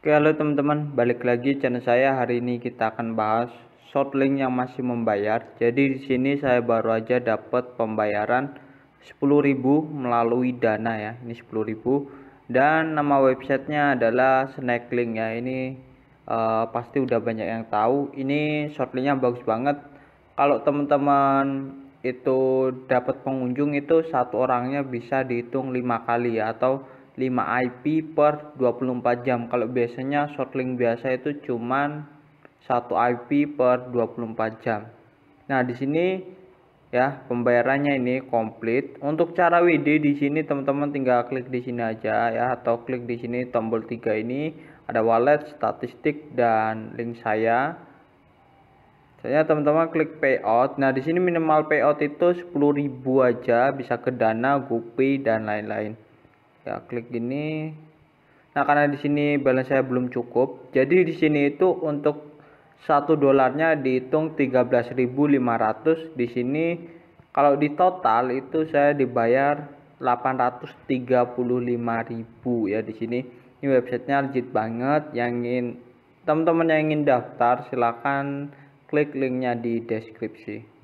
Oke halo teman-teman balik lagi channel saya hari ini kita akan bahas short link yang masih membayar jadi di sini saya baru aja dapat pembayaran 10.000 melalui dana ya ini 10.000 dan nama websitenya adalah Link ya ini uh, pasti udah banyak yang tahu ini short linknya bagus banget kalau teman-teman itu dapat pengunjung itu satu orangnya bisa dihitung lima kali ya atau 5 IP per 24 jam kalau biasanya shortlink biasa itu cuman 1 IP per 24 jam nah di sini ya pembayarannya ini komplit untuk cara WD di sini teman-teman tinggal klik di sini aja ya atau klik di sini tombol 3 ini ada wallet statistik dan link saya saya teman-teman klik payout nah di sini minimal payout itu 10.000 aja bisa ke Dana GoPay dan lain-lain ya klik gini nah karena di sini balance saya belum cukup jadi di sini itu untuk satu dolarnya dihitung 13.500 di sini kalau di total itu saya dibayar 835.000 ya di sini ini websitenya legit banget yang ingin teman-teman yang ingin daftar silahkan klik linknya di deskripsi